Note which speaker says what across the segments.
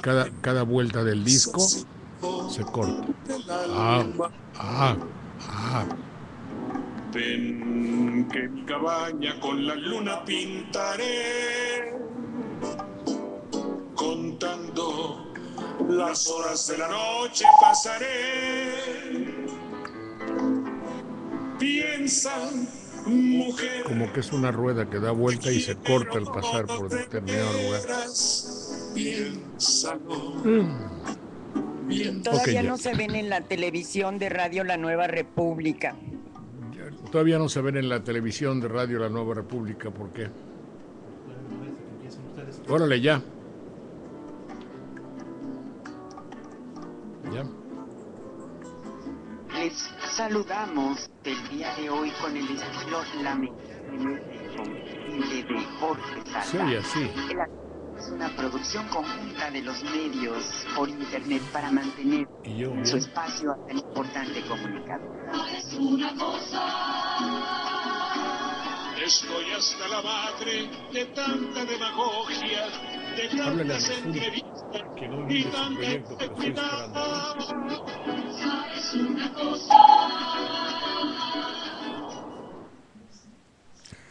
Speaker 1: cada, cada vuelta del disco se corta. Ah, ah, ah. Ven que mi cabaña con la luna pintaré, contando las horas de la noche pasaré. Piensa, mujer. Como que es una rueda que da vuelta y se corta al pasar por determinado lugar.
Speaker 2: Mm. Todavía no se ven en la televisión de Radio La Nueva República.
Speaker 1: Todavía no se ven en la televisión de Radio La Nueva República, ¿por qué? Órale, ya. Ya.
Speaker 2: Les saludamos El día de hoy con el estilo lamentable de Jorge Sí, así es una producción conjunta de los medios por internet para mantener su ¿eh? espacio a tan importante comunicado. Es una cosa. Estoy hasta
Speaker 1: la madre de tanta demagogia, de tantas entrevistas
Speaker 2: y tanta Es una cosa.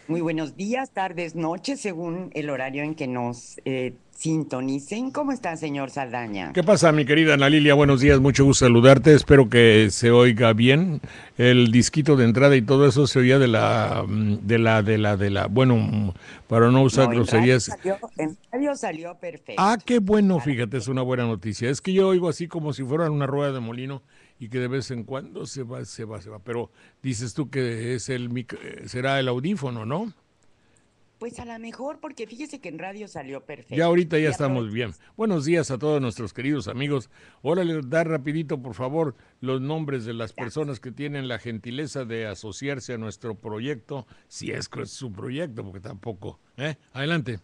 Speaker 2: Muy buenos días, tardes, noches, según el horario en que nos eh, sintonicen. ¿Cómo está, señor Saldaña?
Speaker 1: ¿Qué pasa, mi querida Ana Lilia? Buenos días, mucho gusto saludarte. Espero que se oiga bien. El disquito de entrada y todo eso se oía de la, mm, de la, de la, de la. Bueno, mm, para no usar groserías.
Speaker 2: En perfecto. Ah, qué
Speaker 1: bueno, fíjate, es una buena noticia. Es que yo oigo así como si fueran una rueda de molino y que de vez en cuando se va, se va, se va. Pero dices tú que es el eh, será el audífono, ¿no?
Speaker 2: Pues a lo mejor, porque fíjese que en radio salió perfecto. Ya ahorita
Speaker 1: ya, estamos bien. Buenos días a todos nuestros queridos amigos. Órale, dar rapidito, por favor, los nombres de las personas que tienen la gentileza de asociarse a nuestro proyecto, si es que es su proyecto, porque tampoco. ¿eh? Adelante.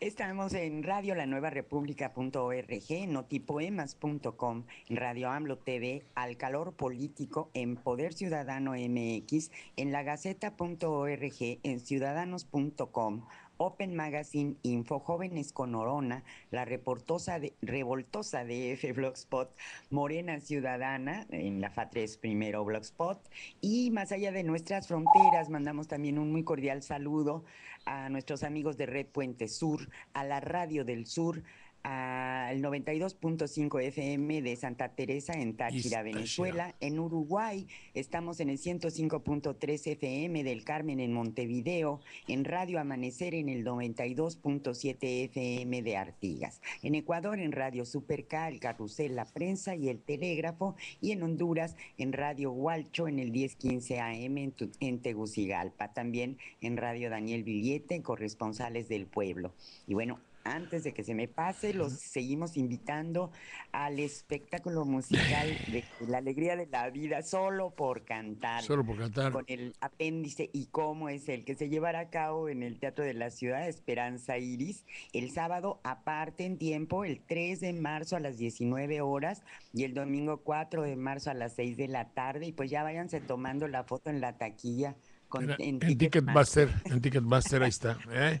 Speaker 2: Estamos en Radio La Nueva República.org, notipoemas.com, Radio AMLO TV, Al Calor Político, en Poder Ciudadano MX, en Gaceta.org, en ciudadanos.com Open Magazine, Info Jóvenes con Orona, la reportosa de, revoltosa de F Blogspot, Morena Ciudadana, en la FA3 e primero Blogspot, y más allá de nuestras fronteras, mandamos también un muy cordial saludo a nuestros amigos de Red Puente Sur, a la Radio del Sur, al 92.5 FM de Santa Teresa en Táchira, Venezuela. En Uruguay estamos en el 105.3 FM del Carmen en Montevideo, en Radio Amanecer en el 92.7 FM de Artigas. En Ecuador en Radio Superca, el Carrusel, la Prensa y el Telégrafo. Y en Honduras en Radio Hualcho en el 1015 AM en, Tegucigalpa. También en Radio Daniel Villete, corresponsales del pueblo. Y bueno, antes de que se me pase, los seguimos invitando al espectáculo musical de La Alegría de la Vida, solo por cantar. Solo por cantar. Con el apéndice y cómo es el que se llevará a cabo en el Teatro de la Ciudad, Esperanza Iris, el sábado, aparte en tiempo, el 3 de marzo a las 19 horas y el domingo 4 de marzo a las 6 de la tarde. Y pues ya váyanse tomando la foto en la taquilla. Con, el
Speaker 1: ticket va a ser ahí está. ¿eh?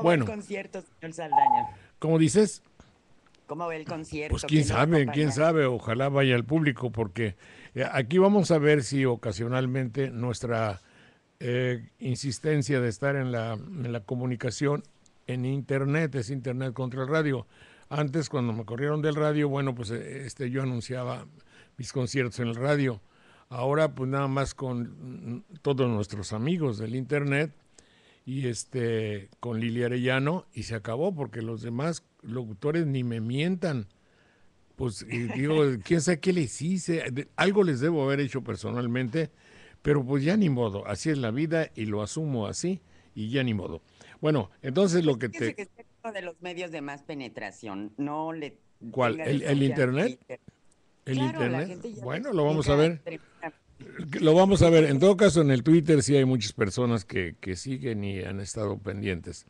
Speaker 1: ¿Cómo
Speaker 2: concierto, Saldaña?
Speaker 1: ¿Cómo dices?
Speaker 2: ¿Cómo ve el concierto? Pues quién, sabe, quién
Speaker 1: sabe, ojalá vaya al público, porque eh, aquí vamos a ver si ocasionalmente nuestra eh, insistencia de estar en la, comunicación en Internet, es Internet contra el radio. Antes, cuando me corrieron del radio, bueno, pues eh, este, yo anunciaba mis conciertos en el radio. Ahora, pues nada más con mm, todos nuestros amigos del Internet, y este con Lili Arellano y se acabó porque los demás locutores ni me mientan. Pues digo, quién sabe qué les hice, algo les debo haber hecho personalmente, pero pues ya ni modo, así es la vida y lo asumo así y ya ni modo. Bueno, entonces lo que te... te... Que
Speaker 2: es uno de los medios de más penetración, no le... ¿Cuál? ¿El, internet? ¿El internet? Bueno, lo vamos a ver. Lo vamos a ver. En
Speaker 1: todo caso, en el Twitter sí hay muchas personas que, siguen y han estado pendientes.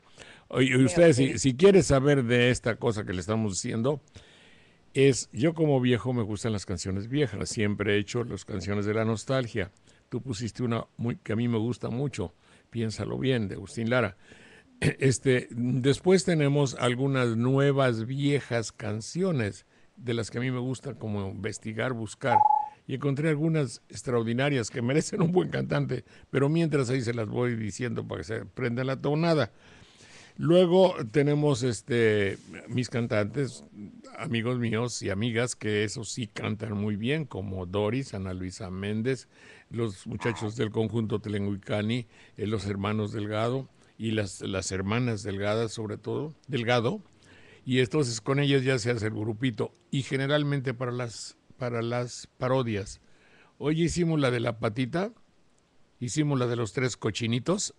Speaker 1: Y ustedes, si, si quieres saber de esta cosa que le estamos diciendo, es yo como viejo me gustan las canciones viejas. Siempre he hecho las canciones de la nostalgia. Tú pusiste una muy, que a mí me gusta mucho. Piénsalo bien, de Agustín Lara. Este, después tenemos algunas nuevas viejas canciones de las que a mí me gusta como investigar, buscar y encontré algunas extraordinarias que merecen un buen cantante, pero mientras ahí se las voy diciendo para que se prenda la tonada. Luego tenemos este mis cantantes, amigos míos y amigas que eso sí cantan muy bien, como Doris, Ana Luisa Méndez, los muchachos del conjunto Telenguicani, eh, los hermanos Delgado y las, las hermanas Delgadas sobre todo, Delgado, y entonces con ellas ya se hace el grupito y generalmente para las para las parodias. Hoy hicimos la de la patita, hicimos la de los tres cochinitos,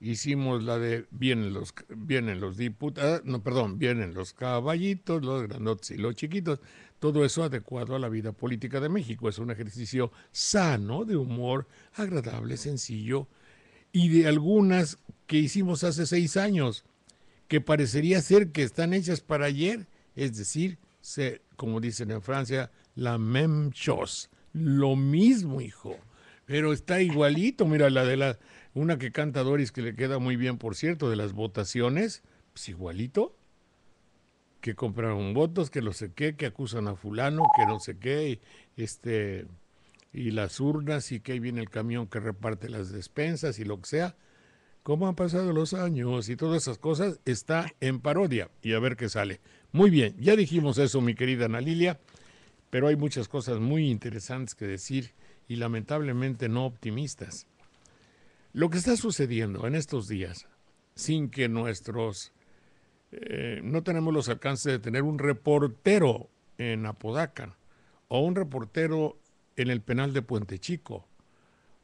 Speaker 1: hicimos la de vienen los vienen los diputados, ah, no, perdón, vienen los caballitos, los grandotes y los chiquitos. Todo eso adecuado a la vida política de México. Es un ejercicio sano, de humor, agradable, sencillo, y de algunas que hicimos hace seis años, que parecería ser que están hechas para ayer, es decir, se, como dicen en Francia, la Memchos. Lo mismo, hijo. Pero está igualito. Mira, la de la. Una que canta Doris, que le queda muy bien, por cierto, de las votaciones. Pues igualito. Que compraron votos, que lo sé qué, que acusan a Fulano, que no sé qué. este. Y las urnas, y que ahí viene el camión que reparte las despensas y lo que sea. Cómo han pasado los años y todas esas cosas está en parodia. Y a ver qué sale. Muy bien, ya dijimos eso, mi querida Ana pero hay muchas cosas muy interesantes que decir y lamentablemente no optimistas. Lo que está sucediendo en estos días, sin que nuestros... Eh, no tenemos los alcances de tener un reportero en Apodaca, o un reportero en el penal de Puente Chico,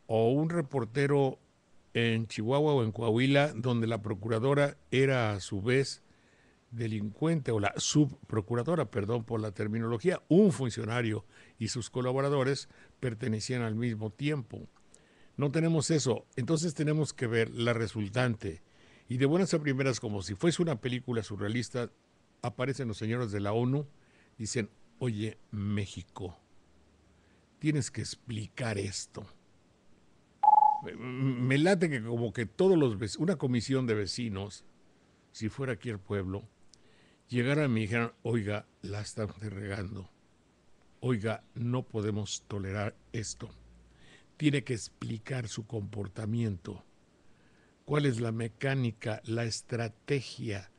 Speaker 1: o un reportero en Chihuahua o en Coahuila, donde la procuradora era a su vez delincuente o la subprocuradora, perdón por la terminología, un funcionario y sus colaboradores pertenecían al mismo tiempo. No tenemos eso, entonces tenemos que ver la resultante. Y de buenas a primeras, como si fuese una película surrealista, aparecen los señores de la ONU, dicen, oye México, tienes que explicar esto. Me late que como que todos los, una comisión de vecinos, si fuera aquí el pueblo, Llegar y mi dijeron, oiga, la están regando. Oiga, no podemos tolerar esto. Tiene que explicar su comportamiento. ¿Cuál es la mecánica, la estrategia?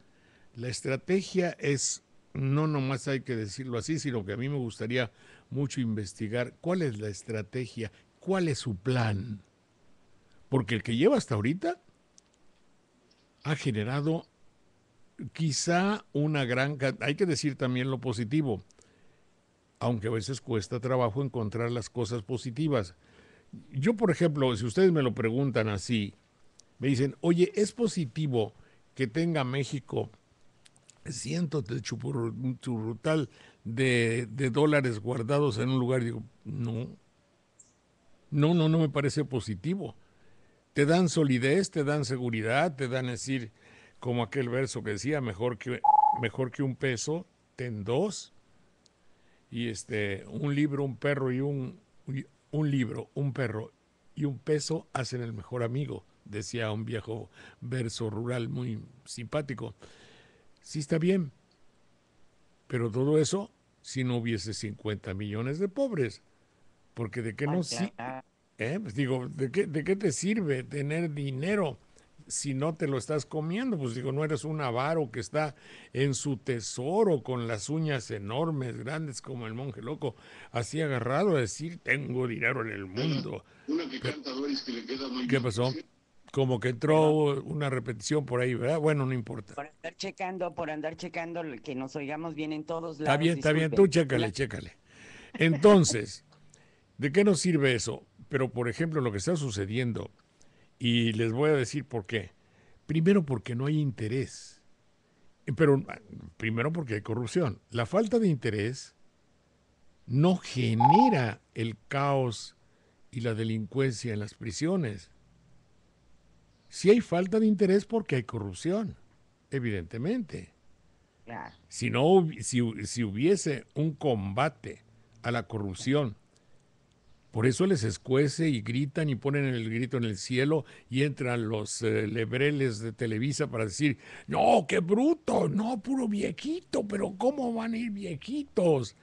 Speaker 1: La estrategia es, no nomás hay que decirlo así, sino que a mí me gustaría mucho investigar cuál es la estrategia, cuál es su plan. Porque el que lleva hasta ahorita ha generado quizá una gran... Hay que decir también lo positivo, aunque a veces cuesta trabajo encontrar las cosas positivas. Yo, por ejemplo, si ustedes me lo preguntan así, me dicen, oye, ¿es positivo que tenga México cientos de de, de dólares guardados en un lugar? Digo, no, no, no, no me parece positivo. Te dan solidez, te dan seguridad, te dan decir, como aquel verso que decía, mejor que, mejor que un peso, ten dos. Y este, un libro, un perro y un, un libro, un perro y un peso hacen el mejor amigo, decía un viejo verso rural muy simpático. Sí está bien, pero todo eso si no hubiese 50 millones de pobres, porque de qué no sirve, ¿eh? pues digo, ¿de qué, ¿de qué te sirve tener dinero si no te lo estás comiendo? Pues digo, no eres un avaro que está en su tesoro con las uñas enormes, grandes como el monje loco, así agarrado a decir, tengo dinero en el mundo.
Speaker 2: que canta que le queda muy ¿Qué pasó?
Speaker 1: Como que entró una repetición por ahí, ¿verdad? Bueno, no importa. Por
Speaker 2: andar checando, por andar checando, que nos oigamos bien en todos lados. Está bien, está bien, tú chécale,
Speaker 1: chécale. Entonces, ¿de qué nos sirve eso? Pero, por ejemplo, lo que está sucediendo y les voy a decir por qué. Primero porque no hay interés. Pero primero porque hay corrupción. La falta de interés no genera el caos y la delincuencia en las prisiones. Si hay falta de interés porque hay corrupción, evidentemente. Si no si, si hubiese un combate a la corrupción por eso les escuece y gritan y ponen el grito en el cielo y entran los eh, lebreles de Televisa para decir, no, qué bruto, no, puro viejito, pero ¿cómo van a ir viejitos?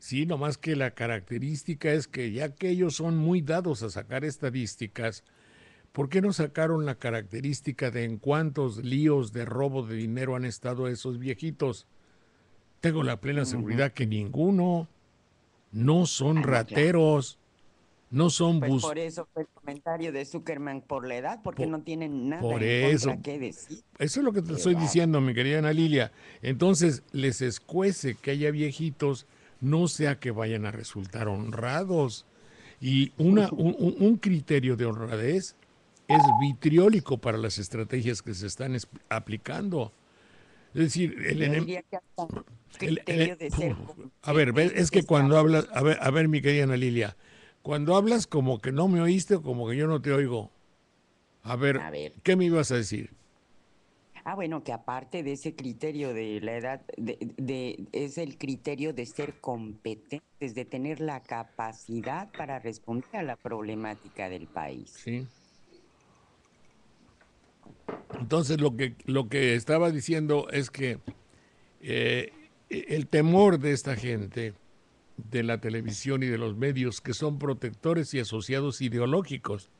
Speaker 1: Sí, nomás que la característica es que ya que ellos son muy dados a sacar estadísticas, ¿por qué no sacaron la característica de en cuántos líos de robo de dinero han estado esos viejitos? Tengo la plena seguridad que ninguno. No son ah, rateros no son pues, Por
Speaker 2: eso fue el comentario de Zuckerman por la edad, porque no tienen nada que decir.
Speaker 1: Eso es lo que te estoy diciendo, mi querida Ana Lilia. Entonces, les escuece que haya viejitos, no sea que vayan a resultar honrados. Y una, un, criterio de honradez es vitriólico para las estrategias que se están aplicando. Es decir, el enemigo. a ver, es que cuando hablas, a ver, a ver, mi querida Ana Lilia, cuando hablas como que no me oíste o como que yo no te oigo. A ver, ¿qué me ibas a decir?
Speaker 2: Ah, bueno, que aparte de ese criterio de la edad, de, es el criterio de ser competentes, de tener la capacidad para responder a la problemática del país. Sí.
Speaker 1: Entonces, lo que, lo que estaba diciendo es que eh, el temor de esta gente de la televisión y de los medios que son protectores y asociados ideológicos.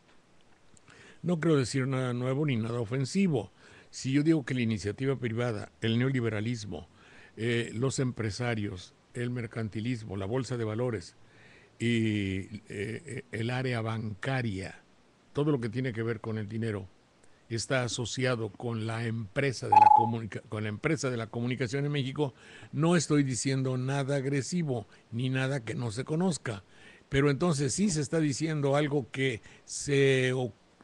Speaker 1: No quiero decir nada nuevo ni nada ofensivo. Si yo digo que la iniciativa privada, el neoliberalismo, eh, los empresarios, el mercantilismo, la bolsa de valores y eh, eh, el área bancaria, todo lo que tiene que ver con el dinero, está asociado con la empresa de la con la empresa de la comunicación en México, no estoy diciendo nada agresivo ni nada que no se conozca, pero entonces sí se está diciendo algo que se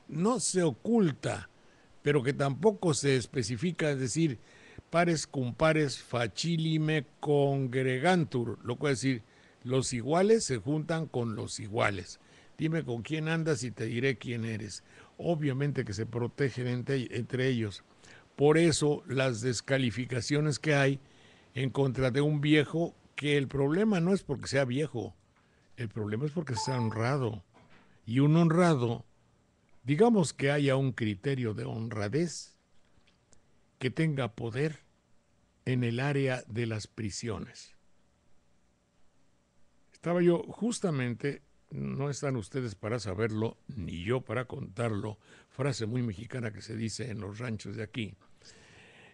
Speaker 1: no se oculta, pero que tampoco se especifica, es decir, pares cum pares facilime congregantur, lo cual es decir, los iguales se juntan con los iguales. Dime con quién andas y te diré quién eres obviamente que se protegen entre, ellos. Por eso las descalificaciones que hay en contra de un viejo, que el problema no es porque sea viejo, el problema es porque sea honrado. Y un honrado, digamos que haya un criterio de honradez que tenga poder en el área de las prisiones. Estaba yo justamente no están ustedes para saberlo, ni yo para contarlo, frase muy mexicana que se dice en los ranchos de aquí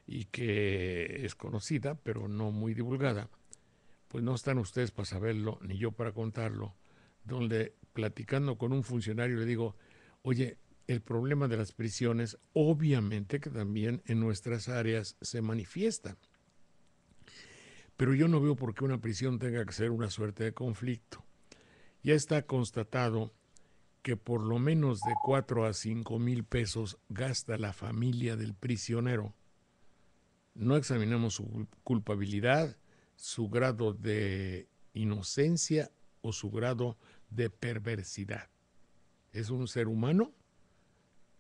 Speaker 1: y que es conocida, pero no muy divulgada, pues no están ustedes para saberlo, ni yo para contarlo, donde platicando con un funcionario le digo, oye, el problema de las prisiones obviamente que también en nuestras áreas se manifiesta. Pero yo no veo por qué una prisión tenga que ser una suerte de conflicto ya está constatado que por lo menos de 4 a cinco mil pesos gasta la familia del prisionero. No examinamos su culpabilidad, su grado de inocencia o su grado de perversidad. Es un ser humano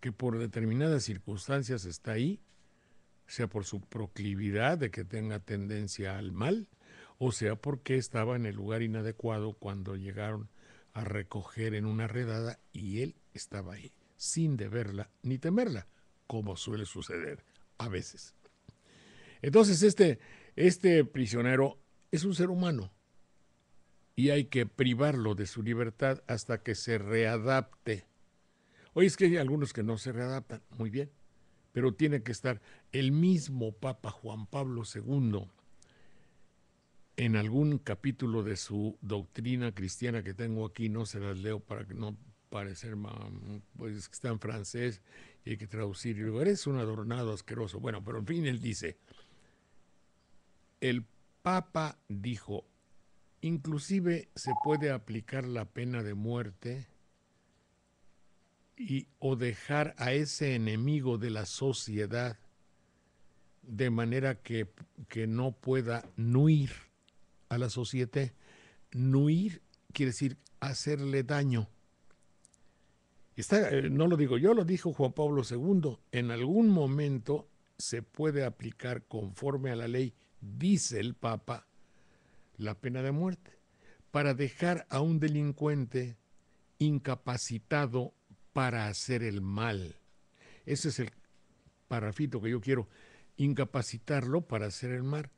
Speaker 1: que por determinadas circunstancias está ahí, sea por su proclividad de que tenga tendencia al mal, o sea porque estaba en el lugar inadecuado cuando llegaron a recoger en una redada y él estaba ahí, sin deberla ni temerla, como suele suceder a veces. Entonces este, este prisionero es un ser humano y hay que privarlo de su libertad hasta que se readapte. Hoy es que hay algunos que no se readaptan, muy bien, pero tiene que estar el mismo Papa Juan Pablo II en algún capítulo de su doctrina cristiana que tengo aquí, no se las leo para que no parecer más, pues está en francés y hay que traducir. Y eres un adornado asqueroso. Bueno, pero en fin, él dice, el Papa dijo, inclusive se puede aplicar la pena de muerte y, o dejar a ese enemigo de la sociedad de manera que, que no pueda nuir a la sociedad. Nuir quiere decir hacerle daño. Eh, no lo digo yo, lo dijo Juan Pablo II. En algún momento se puede aplicar conforme a la ley, dice el Papa, la pena de muerte para dejar a un delincuente incapacitado para hacer el mal. Ese es el parafito que yo quiero, incapacitarlo para hacer el mal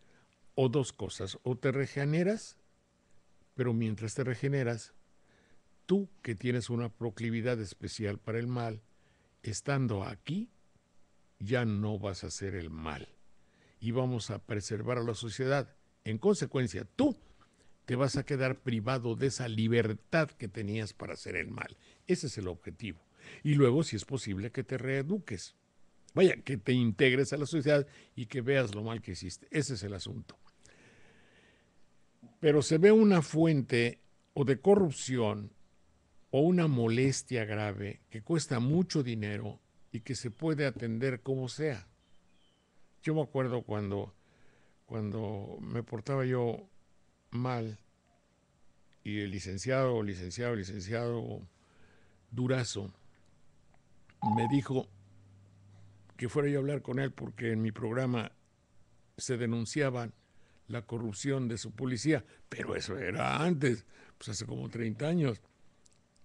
Speaker 1: o dos cosas, o te regeneras, pero mientras te regeneras, tú que tienes una proclividad especial para el mal, estando aquí, ya no vas a hacer el mal y vamos a preservar a la sociedad. En consecuencia, tú te vas a quedar privado de esa libertad que tenías para hacer el mal. Ese es el objetivo. Y luego, si es posible, que te reeduques. Vaya, que te integres a la sociedad y que veas lo mal que hiciste. Ese es el asunto. Pero se ve una fuente o de corrupción o una molestia grave que cuesta mucho dinero y que se puede atender como sea. Yo me acuerdo cuando, cuando me portaba yo mal y el licenciado, licenciado, licenciado Durazo me dijo, que fuera yo a hablar con él porque en mi programa se denunciaban la corrupción de su policía, pero eso era antes, pues hace como 30 años.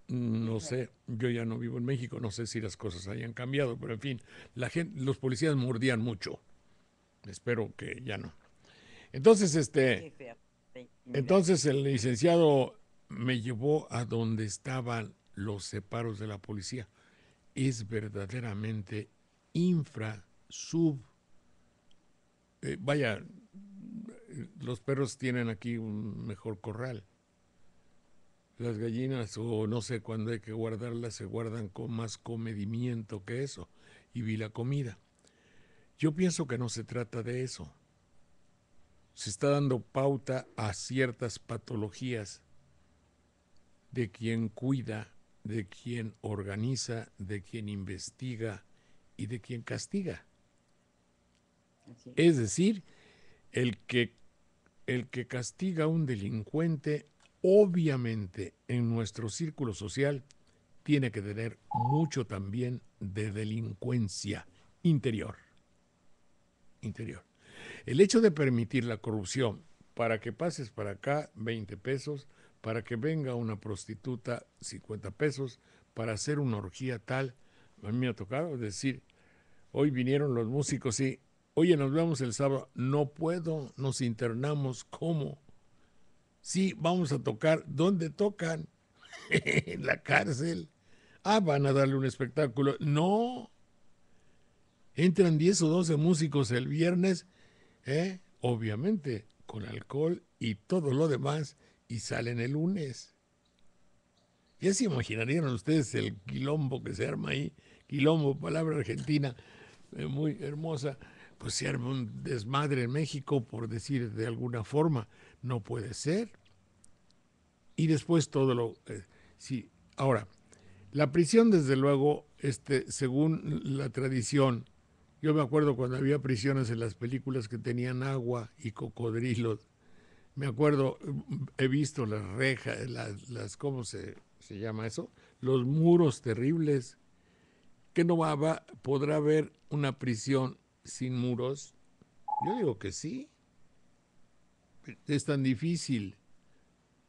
Speaker 1: No sé, yo ya no vivo en México, no sé si las cosas hayan cambiado, pero en fin, la gente, los policías mordían mucho. Espero que ya no. Entonces, este, entonces el licenciado me llevó a donde estaban los separos de la policía. Es verdaderamente infra, sub. Eh, vaya, los perros tienen aquí un mejor corral. Las gallinas, o no sé, cuándo hay que guardarlas, se guardan con más comedimiento que eso. Y vi la comida. Yo pienso que no se trata de eso. Se está dando pauta a ciertas patologías de quien cuida, de quien organiza, de quien investiga, y de quien castiga. es. decir, el que, el que castiga a un delincuente, obviamente en nuestro círculo social, tiene que tener mucho también de delincuencia interior. Interior. El hecho de permitir la corrupción para que pases para acá 20 pesos, para que venga una prostituta 50 pesos, para hacer una orgía tal, a mí me ha tocado decir, Hoy vinieron los músicos y, oye, nos vemos el sábado. No puedo, nos internamos. ¿Cómo? Sí, vamos a tocar. ¿Dónde tocan? en la cárcel. Ah, van a darle un espectáculo. No. Entran 10 o 12 músicos el viernes, ¿eh? obviamente, con alcohol y todo lo demás, y salen el lunes. Ya se imaginarían ustedes el quilombo que se arma ahí, quilombo, palabra argentina, eh, muy hermosa, pues se arma un desmadre en México, por decir de alguna forma, no puede ser. Y después todo lo... Eh, sí, ahora, la prisión, desde luego, este, según la tradición, yo me acuerdo cuando había prisiones en las películas que tenían agua y cocodrilos. Me acuerdo, he visto las rejas, las, las ¿cómo se, se llama eso? Los muros terribles no va, podrá haber una prisión sin muros? Yo digo que sí. Es tan difícil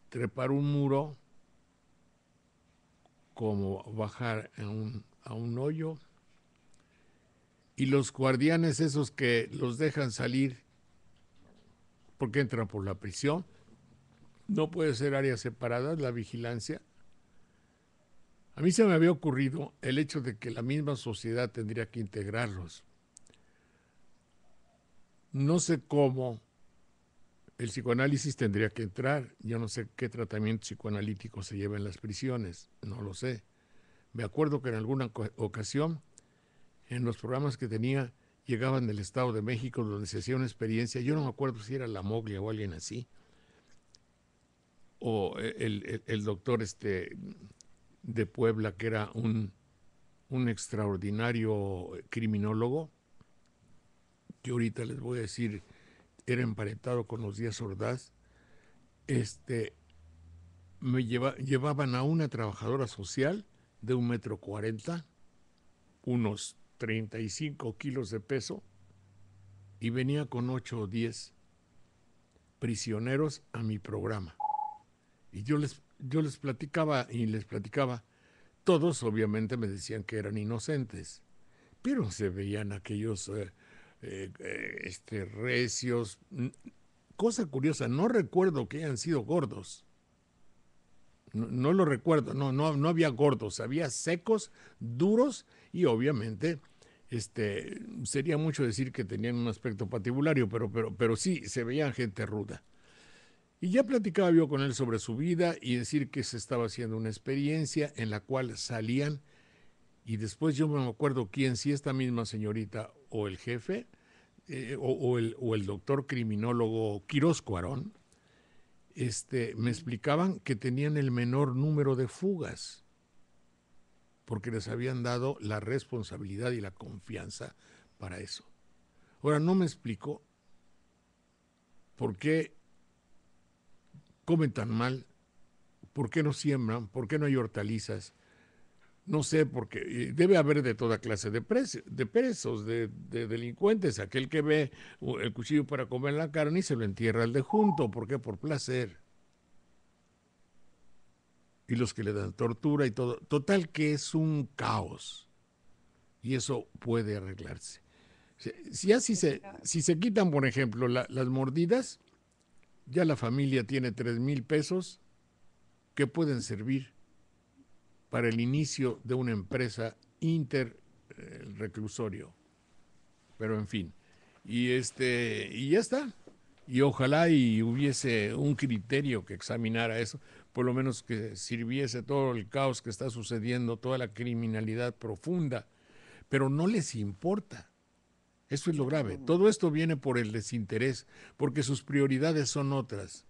Speaker 1: trepar un muro como bajar a un, a un hoyo. Y los guardianes esos que los dejan salir porque entran por la prisión, no puede ser áreas separadas la vigilancia. A mí se me había ocurrido el hecho de que la misma sociedad tendría que integrarlos. No sé cómo el psicoanálisis tendría que entrar. Yo no sé qué tratamiento psicoanalítico se lleva en las prisiones, no lo sé. Me acuerdo que en alguna ocasión, en los programas que tenía, llegaban del Estado de México donde se hacía una experiencia, yo no me acuerdo si era la Moglia o alguien así, o eh, el, el doctor este, de Puebla, que era un, extraordinario criminólogo, que ahorita les voy a decir, era emparentado con los Díaz Ordaz, este, me lleva, llevaban a una trabajadora social de un metro cuarenta, unos 35 kilos de peso, y venía con ocho o diez prisioneros a mi programa. Y yo les yo les platicaba y les platicaba, todos obviamente me decían que eran inocentes, pero se veían aquellos eh, eh, eh, este, recios. Cosa curiosa, no recuerdo que hayan sido gordos. No, lo recuerdo, no, no, había gordos, había secos, duros y obviamente este, sería mucho decir que tenían un aspecto patibulario, pero, pero, pero sí, se veían gente ruda. Y ya platicaba yo con él sobre su vida y decir que se estaba haciendo una experiencia en la cual salían y después yo me acuerdo quién, si esta misma señorita o el jefe eh, o, el, doctor criminólogo Quiroz Cuarón, este, me explicaban que tenían el menor número de fugas porque les habían dado la responsabilidad y la confianza para eso. Ahora, no me explico por qué comen tan mal? ¿Por qué no siembran? ¿Por qué no hay hortalizas? No sé, porque debe haber de toda clase de, presos, de, delincuentes. Aquel que ve uh, el cuchillo para comer la carne y se lo entierra al de junto. ¿Por qué? Por placer. Y los que le dan tortura y todo. Total que es un caos. Y eso puede arreglarse. Si, así se, si se quitan, por ejemplo, las mordidas, ya la familia tiene tres mil pesos que pueden servir para el inicio de una empresa interreclusorio. Eh, Pero en fin, y, este, y ya está. Y ojalá y hubiese un criterio que examinara eso, por lo menos que sirviese todo el caos que está sucediendo, toda la criminalidad profunda. Pero no les importa. Eso es lo grave. Todo esto viene por el desinterés, porque sus prioridades son otras.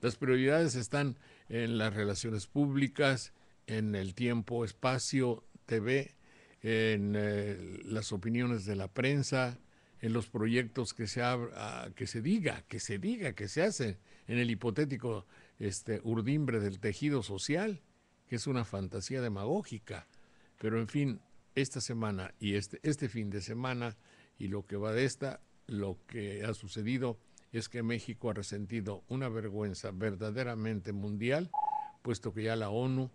Speaker 1: Las prioridades están en las relaciones públicas, en el tiempo, espacio, TV, en eh, las opiniones de la prensa, en los proyectos que se, ah, que se diga, que se diga, que se hace, en el hipotético este, urdimbre del tejido social, que es una fantasía demagógica. Pero en fin, esta semana y este, este fin de semana y lo que va de esta, lo que ha sucedido es que México ha resentido una vergüenza verdaderamente mundial, puesto que ya la ONU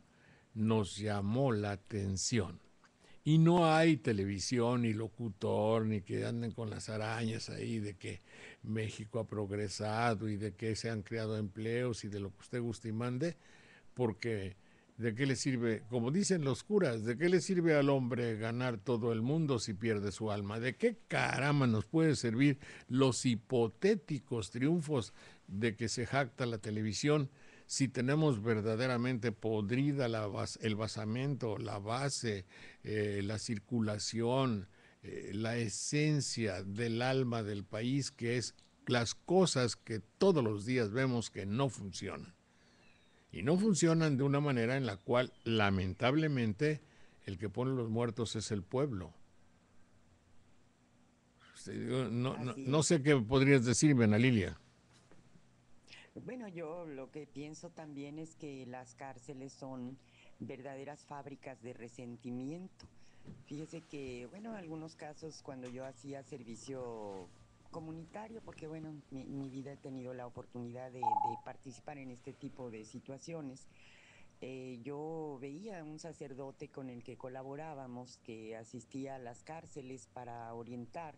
Speaker 1: nos llamó la atención. Y no hay televisión ni locutor, ni que anden con las arañas ahí de que México ha progresado y de que se han creado empleos y de lo que usted guste y mande, porque ¿De qué le sirve, como dicen los curas, de qué le sirve al hombre ganar todo el mundo si pierde su alma? ¿De qué caramba nos puede servir los hipotéticos triunfos de que se jacta la televisión si tenemos verdaderamente podrida la el basamento, la base, eh, la circulación, eh, la esencia del alma del país, que es las cosas que todos los días vemos que no funcionan? y no funcionan de una manera en la cual lamentablemente el que pone los muertos es el pueblo. No, sé qué podrías decirme, Ana Lilia.
Speaker 2: Bueno, yo lo que pienso también es que las cárceles son verdaderas fábricas de resentimiento. Fíjese que, bueno, algunos casos cuando yo hacía servicio comunitario, porque bueno, mi, mi vida he tenido la oportunidad de, participar en este tipo de situaciones. Eh, yo veía un sacerdote con el que colaborábamos, que asistía a las cárceles para orientar,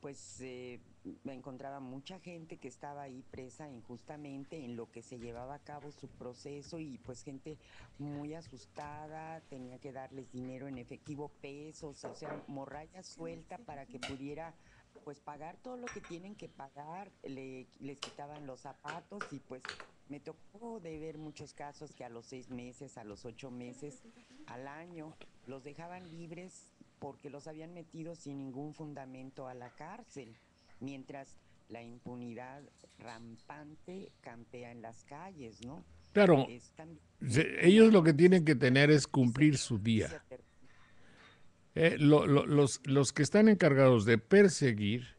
Speaker 2: pues eh, me encontraba mucha gente que estaba ahí presa injustamente en lo que se llevaba a cabo su proceso y pues gente muy asustada, tenía que darles dinero en efectivo, pesos, o sea, morralla suelta para que pudiera pues pagar todo lo que tienen que pagar, le, les quitaban los zapatos y pues me tocó de ver muchos casos que a los seis meses, a los ocho meses, al año, los dejaban libres porque los habían metido sin ningún fundamento a la cárcel, mientras la impunidad rampante campea en las calles, ¿no? Claro,
Speaker 1: ellos lo que tienen que tener es cumplir su día. Eh, los, que están encargados de perseguir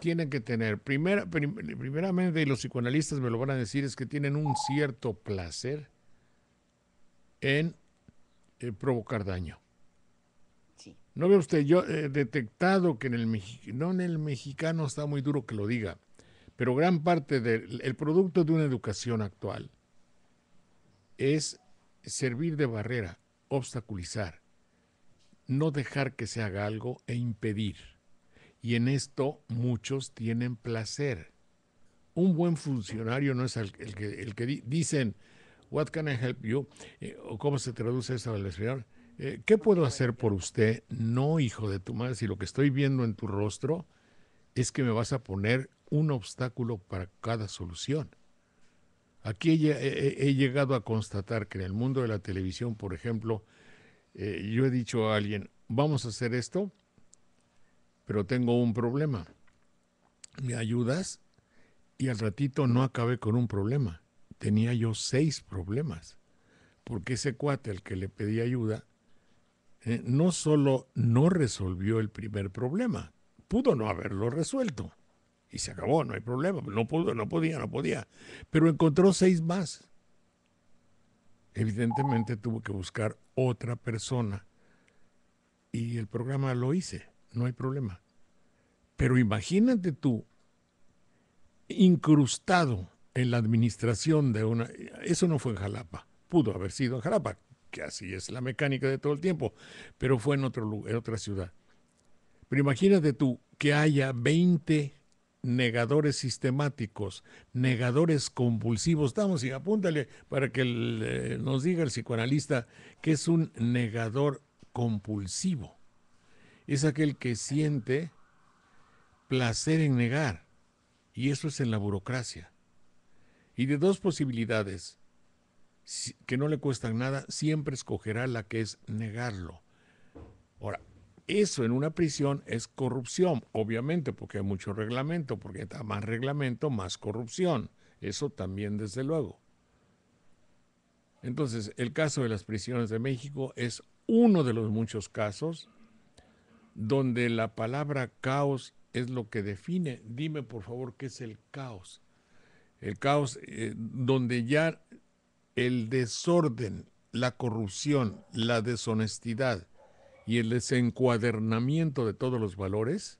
Speaker 1: tienen que tener, primeramente, y los psicoanalistas me lo van a decir, es que tienen un cierto placer en eh, provocar daño. No ve usted, yo he detectado que en el, no en el mexicano está muy duro que lo diga, pero gran parte del producto de una educación actual es servir de barrera, obstaculizar no dejar que se haga algo e impedir. Y en esto muchos tienen placer. Un buen funcionario no es el, que, el que, dicen, What can I help you? Eh, o cómo se traduce eso al español. Eh, ¿Qué puedo hacer por usted? No, hijo de tu madre, si lo que estoy viendo en tu rostro es que me vas a poner un obstáculo para cada solución. Aquí he llegado a constatar que en el mundo de la televisión, por ejemplo, eh, yo he dicho a alguien, vamos a hacer esto, pero tengo un problema. ¿Me ayudas? Y al ratito no acabé con un problema. Tenía yo seis problemas. Porque ese cuate al que le pedí ayuda, eh, no solo no resolvió el primer problema, pudo no haberlo resuelto. Y se acabó, no hay problema. No pudo, no podía, no podía. Pero encontró seis más evidentemente tuvo que buscar otra persona y el programa lo hice, no hay problema. Pero imagínate tú incrustado en la administración de una... Eso no fue en Jalapa, pudo haber sido en Jalapa, que así es la mecánica de todo el tiempo, pero fue en, otro, en otra ciudad. Pero imagínate tú que haya 20 negadores sistemáticos, negadores compulsivos. Estamos y apúntale para que nos diga el psicoanalista que es un negador compulsivo. Es aquel que siente placer en negar. Y eso es en la burocracia. Y de dos posibilidades que no le cuestan nada, siempre escogerá la que es negarlo. Ahora, eso en una prisión es corrupción, obviamente, porque hay mucho reglamento, porque más reglamento, más corrupción. Eso también, desde luego. Entonces, el caso de las prisiones de México es uno de los muchos casos donde la palabra caos es lo que define. Dime, por favor, qué es el caos. El caos eh, donde ya el desorden, la corrupción, la deshonestidad, y el desencuadernamiento de todos los valores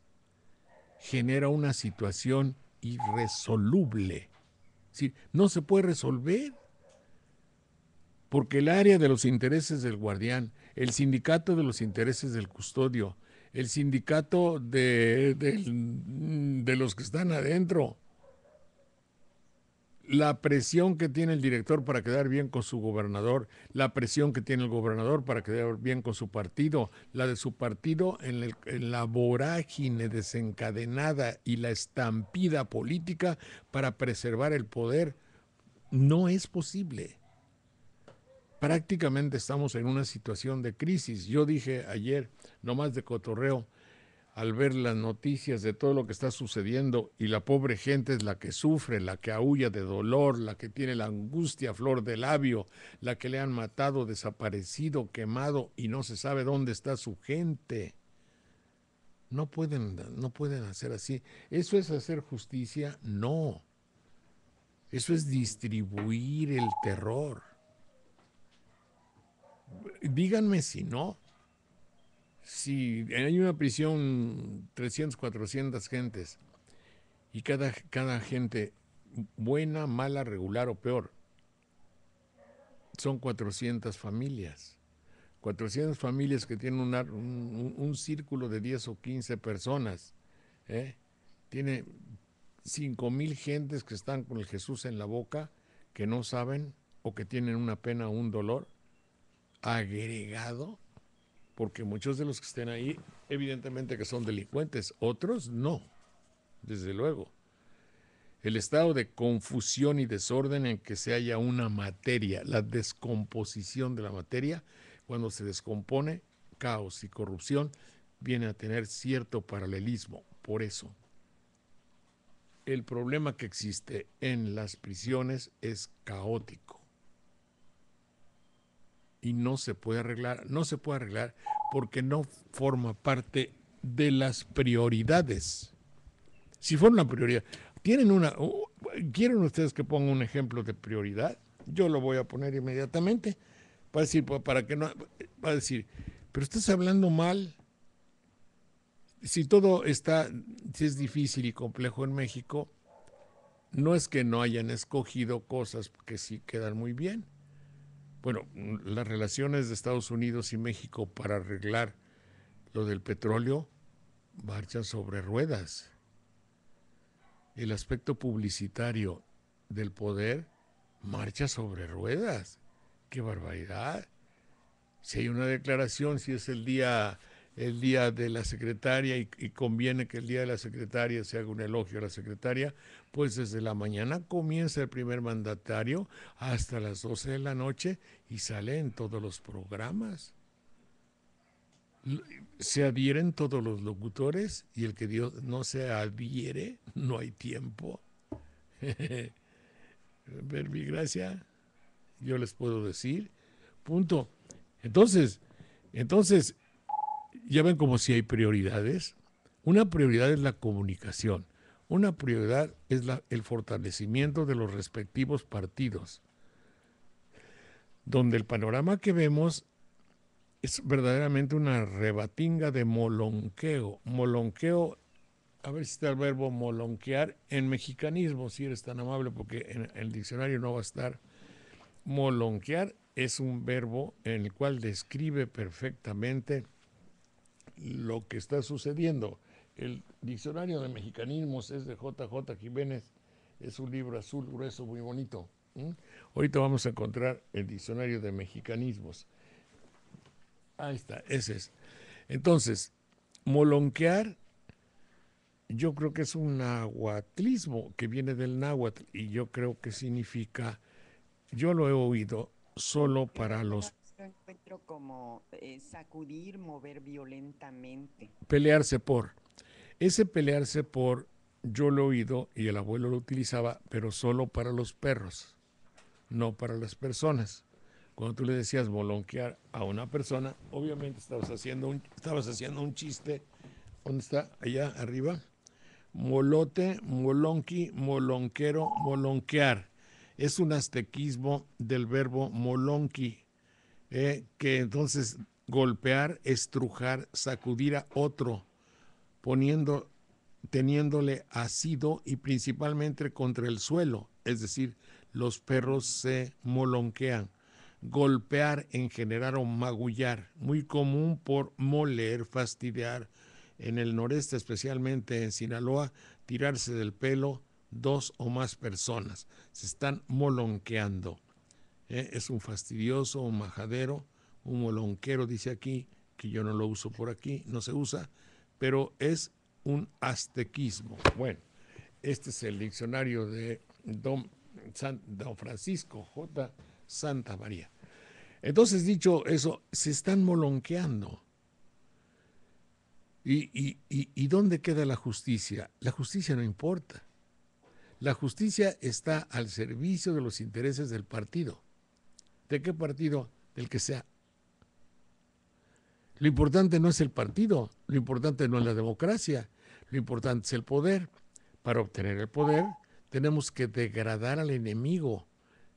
Speaker 1: genera una situación irresoluble. no se puede resolver. Porque el área de los intereses del guardián, el sindicato de los intereses del custodio, el sindicato de los que están adentro, la presión que tiene el director para quedar bien con su gobernador, la presión que tiene el gobernador para quedar bien con su partido, la de su partido en, la vorágine desencadenada y la estampida política para preservar el poder, no es posible. Prácticamente estamos en una situación de crisis. Yo dije ayer, nomás de cotorreo, al ver las noticias de todo lo que está sucediendo y la pobre gente es la que sufre, la que aúlla de dolor, la que tiene la angustia flor de labio, la que le han matado, desaparecido, quemado y no se sabe dónde está su gente. No pueden, no pueden hacer así. ¿Eso es hacer justicia? No. Eso es distribuir el terror. Díganme si no si hay una prisión 300, 400 gentes y cada, cada gente buena, mala, regular o peor, son 400 familias. 400 familias que tienen un, círculo de 10 o 15 personas. ¿eh? Tiene 5 mil gentes que están con el Jesús en la boca, que no saben o que tienen una pena o un dolor agregado porque muchos de los que estén ahí, evidentemente que son delincuentes, otros no, desde luego. El estado de confusión y desorden en que se haya una materia, la descomposición de la materia, cuando se descompone, caos y corrupción, viene a tener cierto paralelismo. Por eso, el problema que existe en las prisiones es caótico y no se puede arreglar, no se puede arreglar porque no forma parte de las prioridades. Si fuera una prioridad, tienen una quieren ustedes que ponga un ejemplo de prioridad, yo lo voy a poner inmediatamente para decir pues, para que no va a decir, pero estás hablando mal. Si todo está si es difícil y complejo en México, no es que no hayan escogido cosas que sí quedan muy bien bueno, mm, las relaciones de Estados Unidos y México para arreglar lo del petróleo marchan sobre ruedas. El aspecto publicitario del poder marcha sobre ruedas. ¡Qué barbaridad! Si hay una declaración, si es el día, el día de la secretaria y conviene que el día de la secretaria se haga un elogio a la secretaria, pues desde la mañana comienza el primer mandatario hasta las 12 de la noche y sale en todos los programas. Se adhieren todos los locutores y el que Dios no se adhiere, no hay tiempo. Ver mi gracia, yo les puedo decir. Punto. Entonces, entonces, ya ven como si hay prioridades. Una prioridad es la comunicación. Una prioridad es el fortalecimiento de los respectivos partidos, donde el panorama que vemos es verdaderamente una rebatinga de molonqueo. Molonqueo, a ver si está el verbo molonquear en mexicanismo, si eres tan amable, porque en el diccionario no va a estar. Molonquear es un verbo en el cual describe perfectamente lo que está sucediendo. El diccionario de mexicanismos es de JJ Jiménez. Es un libro azul grueso, muy bonito. Ahorita vamos a encontrar el diccionario de mexicanismos. Ahí está, ese es. Entonces, molonquear, yo creo que es un nahuatlismo que viene del náhuatl y yo creo que significa, yo lo he oído solo para los encuentro como eh, sacudir, mover violentamente. Pelearse por. Ese pelearse por yo lo he oído y el abuelo lo utilizaba, pero solo para los perros, no para las personas. Cuando tú le decías molonquear a una persona, obviamente estabas haciendo un, estabas haciendo un chiste. ¿Dónde está? Allá arriba. Molote, molonqui, molonquero, molonquear. Es un aztequismo del verbo molonqui, eh, que entonces golpear, estrujar, sacudir a otro poniendo, teniéndole ácido y principalmente contra el suelo, es decir, los perros se molonquean. Golpear en general o magullar, muy común por moler, fastidiar. En el noreste, especialmente en Sinaloa, tirarse del pelo dos o más personas. Se están molonqueando. ¿eh? Es un fastidioso, un majadero, un molonquero, dice aquí, que yo no lo uso por aquí, no se usa, pero es un aztequismo. Bueno, este es el diccionario de Don, Francisco J. Santa María. Entonces, dicho eso, se están molonqueando. ¿Y, y dónde queda la justicia? La justicia no importa. La justicia está al servicio de los intereses del partido. ¿De qué partido? Del que sea lo importante no es el partido, lo importante no es la democracia, lo importante es el poder. Para obtener el poder tenemos que degradar al enemigo,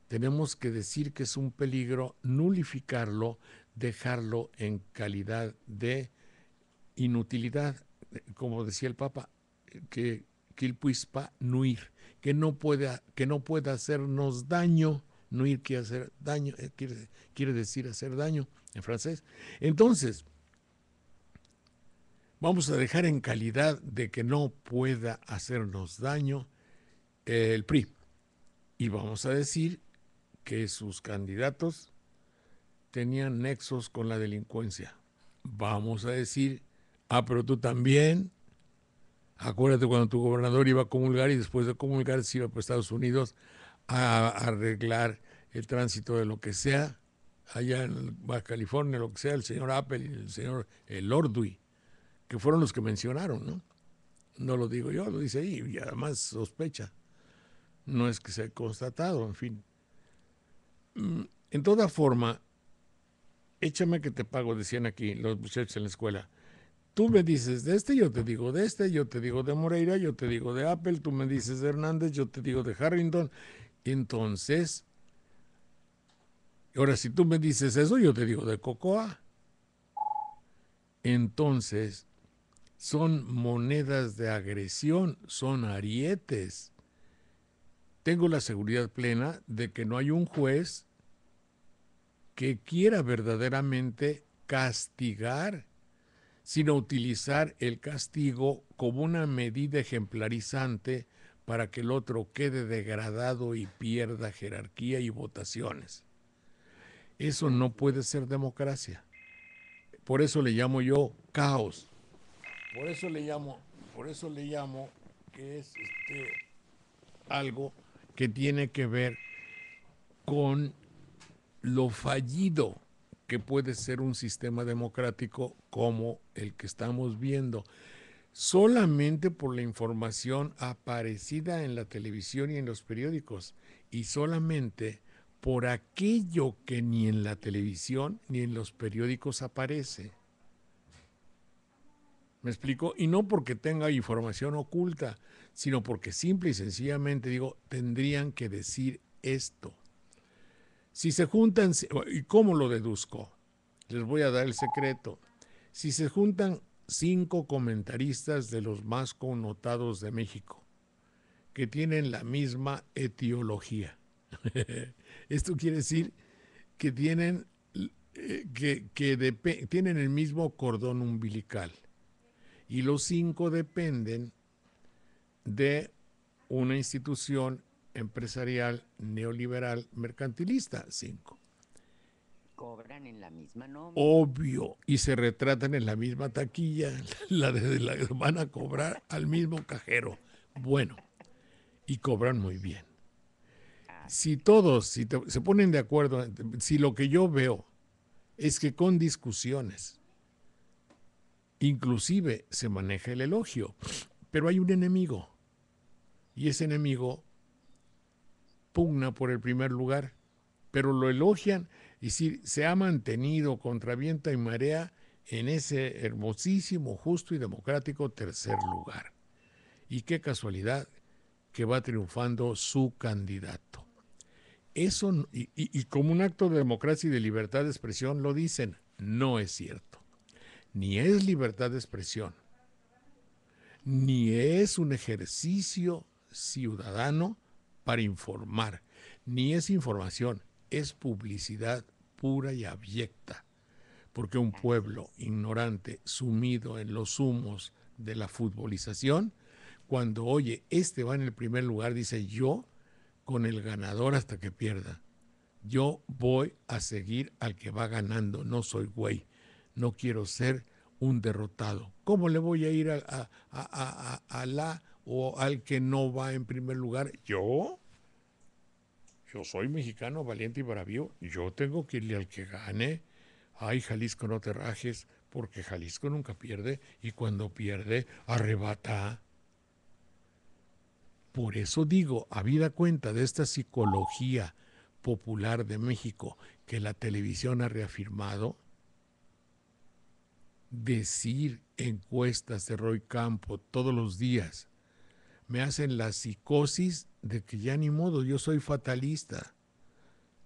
Speaker 1: tenemos que decir que es un peligro, nulificarlo, dejarlo en calidad de inutilidad, como decía el Papa, que quilpuispa nuir, que no pueda, que no pueda hacernos daño, nuir quiere hacer daño, eh, quiere decir hacer daño en francés. Entonces, vamos a dejar en calidad de que no pueda hacernos daño el PRI. Y vamos a decir que sus candidatos tenían nexos con la delincuencia. Vamos a decir, ah, pero tú también. Acuérdate cuando tu gobernador iba a comulgar y después de comulgar se iba para Estados Unidos a arreglar el tránsito de lo que sea allá en Baja California, lo que sea, el señor Apple y el señor el que fueron los que mencionaron, ¿no? No lo digo yo, lo dice ahí, y además sospecha. No es que se haya constatado, en fin. Mm, en toda forma, échame que te pago, decían aquí los muchachos en la escuela. Tú me dices de este, yo te digo de este, yo te digo de Moreira, yo te digo de Apple, tú me dices de Hernández, yo te digo de Harrington. Entonces, ahora, si tú me dices eso, yo te digo de cocoa. Entonces, son monedas de agresión, son arietes. Tengo la seguridad plena de que no hay un juez que quiera verdaderamente castigar, sino utilizar el castigo como una medida ejemplarizante para que el otro quede degradado y pierda jerarquía y votaciones. Eso no puede ser democracia. Por eso le llamo yo caos. Por eso le llamo, por eso le llamo que es este, algo que tiene que ver con lo fallido que puede ser un sistema democrático como el que estamos viendo. Solamente por la información aparecida en la televisión y en los periódicos y solamente por aquello que ni en la televisión ni en los periódicos aparece. ¿Me explico? Y no porque tenga información oculta, sino porque simple y sencillamente digo, tendrían que decir esto. Si se juntan, ¿y cómo lo deduzco? Les voy a dar el secreto. Si se juntan cinco comentaristas de los más connotados de México, que tienen la misma etiología, Esto quiere decir que tienen, eh, que, tienen el mismo cordón umbilical y los cinco dependen de una institución empresarial neoliberal mercantilista. Cinco.
Speaker 2: Cobran en la misma
Speaker 1: Obvio, y se retratan en la misma taquilla, la de la van a cobrar al mismo cajero. Bueno, y cobran muy bien si todos si se ponen de acuerdo, eh, si lo que yo veo es que con discusiones, inclusive se maneja el elogio, pero hay un enemigo y ese enemigo pugna por el primer lugar, pero lo elogian y si se ha mantenido contra viento y marea en ese hermosísimo, justo y democrático tercer lugar. Y qué casualidad que va triunfando su candidato. Eso, y, y como un acto de democracia y de libertad de expresión, lo dicen, no es cierto. Ni es libertad de expresión, ni es un ejercicio ciudadano para informar, ni es información, es publicidad pura y abyecta, porque un pueblo ignorante, sumido en los humos de la futbolización, cuando oye, este va en el primer lugar, dice yo con el ganador hasta que pierda. Yo voy a seguir al que va ganando, no soy güey, no quiero ser un derrotado. ¿Cómo le voy a ir a, la o al que no va en primer lugar? Yo, yo soy mexicano valiente y bravío, yo tengo que irle al que gane. Ay, Jalisco, no te rajes, porque Jalisco nunca pierde y cuando pierde, arrebata. Por eso digo, a vida cuenta de esta psicología popular de México que la televisión ha reafirmado, decir encuestas de Roy Campo todos los días me hacen la psicosis de que ya ni modo, yo soy fatalista.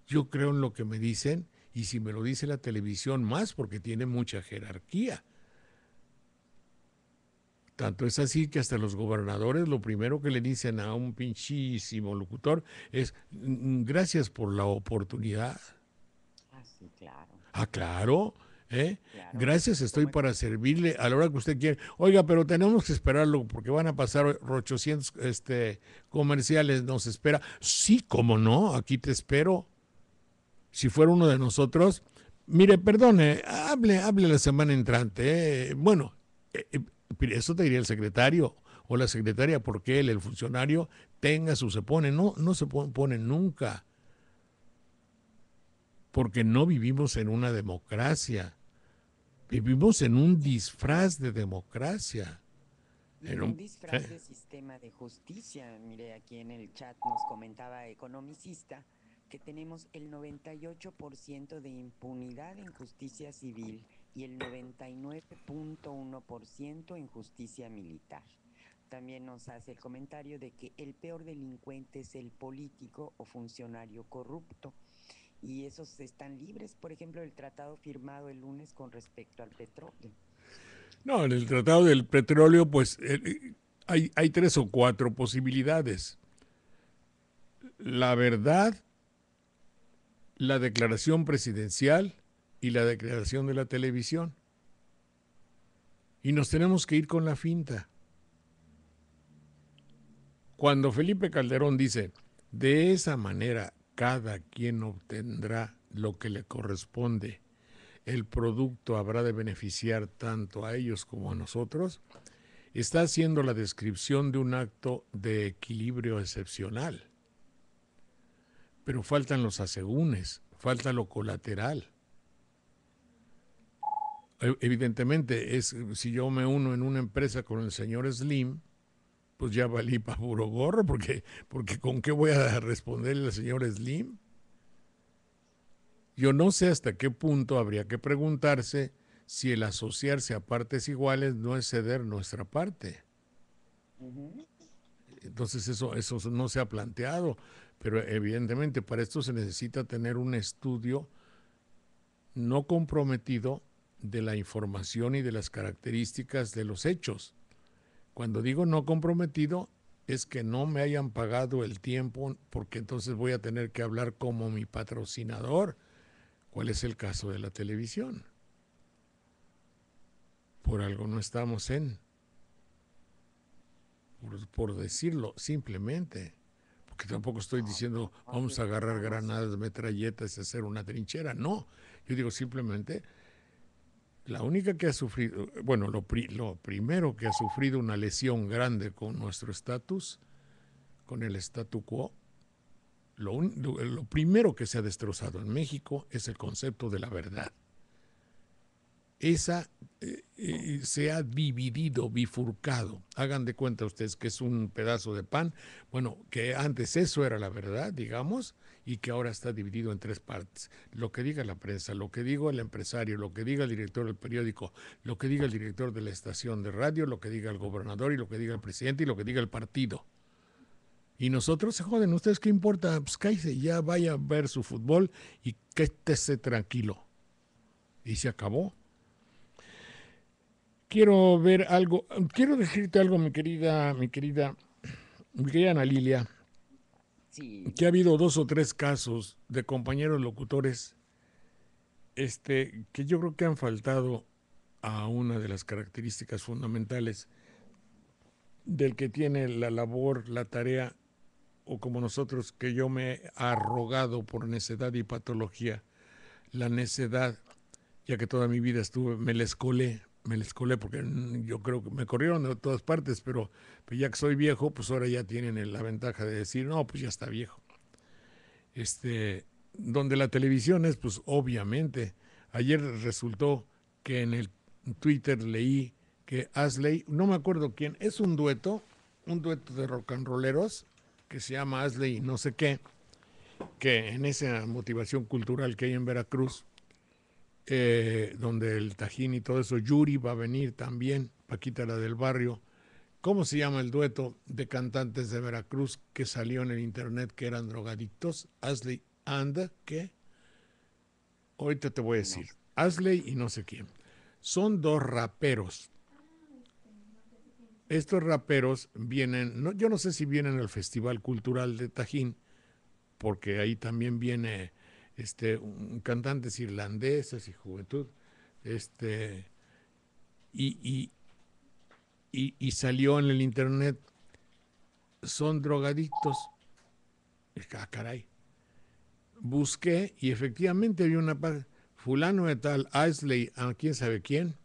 Speaker 1: Yo creo en lo que me dicen y si me lo dice la televisión más porque tiene mucha jerarquía. Tanto es así que hasta los gobernadores lo primero que le dicen a un pinchísimo locutor es mm, mm, gracias por la oportunidad.
Speaker 2: Ah, sí, claro.
Speaker 1: Ah, claro. ¿eh? Gracias, estoy para servirle a la hora que usted quiera. Oiga, pero tenemos que esperarlo porque van a pasar 800 este, comerciales, nos espera. Sí, cómo no, aquí te espero. Si fuera uno de nosotros, mire, perdone, hable, hable la semana entrante. ¿eh? Bueno, eh, eso te diría el secretario o la secretaria, porque él, el funcionario, tenga su se pone. No, no se pone nunca. Porque no vivimos en una democracia. Vivimos en un disfraz de democracia. En un, disfraz de
Speaker 2: sistema de justicia. Mire, aquí en el chat nos comentaba Economicista que tenemos el 98% de impunidad en justicia civil y el 99.1% en justicia militar. También nos hace el comentario de que el peor delincuente es el político o funcionario corrupto y esos están libres, por ejemplo, del tratado firmado el lunes con respecto al petróleo.
Speaker 1: No, en el tratado del petróleo, pues eh, eh, hay, hay tres o cuatro posibilidades. La verdad, la declaración presidencial, y la declaración de la televisión. Y nos tenemos que ir con la finta. Cuando Felipe Calderón dice, de esa manera cada quien obtendrá lo que le corresponde, el producto habrá de beneficiar tanto a ellos como a nosotros, está haciendo la descripción de un acto de equilibrio excepcional. Pero faltan los asegúnes, falta lo colateral. E-, evidentemente, es, si yo me uno en una empresa con el señor Slim, pues ya valí para puro gorro, porque, porque ¿con qué voy a responder al señor Slim? Yo no sé hasta qué punto habría que preguntarse si el asociarse a partes iguales no es ceder nuestra parte. Entonces eso, eso no se ha planteado, pero evidentemente para esto se necesita tener un estudio no comprometido de la información y de las características de los hechos. Cuando digo no comprometido, es que no me hayan pagado el tiempo porque entonces voy a tener que hablar como mi patrocinador, cuál es el caso de la televisión. Por algo no estamos en, por, decirlo simplemente, porque tampoco estoy diciendo ah, vamos a agarrar granadas, metralletas y hacer una trinchera, no, yo digo simplemente la única que ha sufrido, bueno, lo, primero que ha sufrido una lesión grande con nuestro estatus, con el statu quo, lo, primero que se ha destrozado en México es el concepto de la verdad esa eh, eh, se ha dividido, bifurcado. Hagan de cuenta ustedes que es un pedazo de pan, bueno, que antes eso era la verdad, digamos, y que ahora está dividido en tres partes. Lo que diga la prensa, lo que diga el empresario, lo que diga el director del periódico, lo que diga el director de la estación de radio, lo que diga el gobernador y lo que diga el presidente y lo que diga el partido. Y nosotros se joden, ¿ustedes qué importa? Pues cállese, ya vaya a ver su fútbol y que tranquilo. Y se acabó. Quiero ver algo, quiero decirte algo, mi querida, mi querida, mi querida Ana Lilia. Que ha habido dos o tres casos de compañeros locutores este, que yo creo que han faltado a una de las características fundamentales del que tiene la labor, la tarea, o como nosotros, que yo me he arrogado por necedad y patología, la necedad, ya que toda mi vida estuve, me la escolé, me les colé porque mm, yo creo que me corrieron de todas partes, pero, pues, ya que soy viejo, pues ahora ya tienen la ventaja de decir, no, pues ya está viejo. Este, donde la televisión es, pues obviamente, ayer resultó que en el Twitter leí que Asley, no me acuerdo quién, es un dueto, un dueto de rock and rolleros que se llama Asley no sé qué, que en esa motivación cultural que hay en Veracruz, eh, donde el Tajín y todo eso. Yuri va a venir también, Paquita la del barrio. ¿Cómo se llama el dueto de cantantes de Veracruz que salió en el internet que eran drogadictos? Asley Anda, ¿qué? Ahorita te voy a decir. Asley y no sé quién. Son dos raperos. Estos raperos vienen, no, yo no sé si vienen al Festival Cultural de Tajín, porque ahí también viene este, un, cantantes irlandeses y juventud, este, y, y, y, salió en el internet, son drogadictos. Ah, caray. Busqué y efectivamente había una parte, fulano de tal, Isley, a ah, quién sabe quién,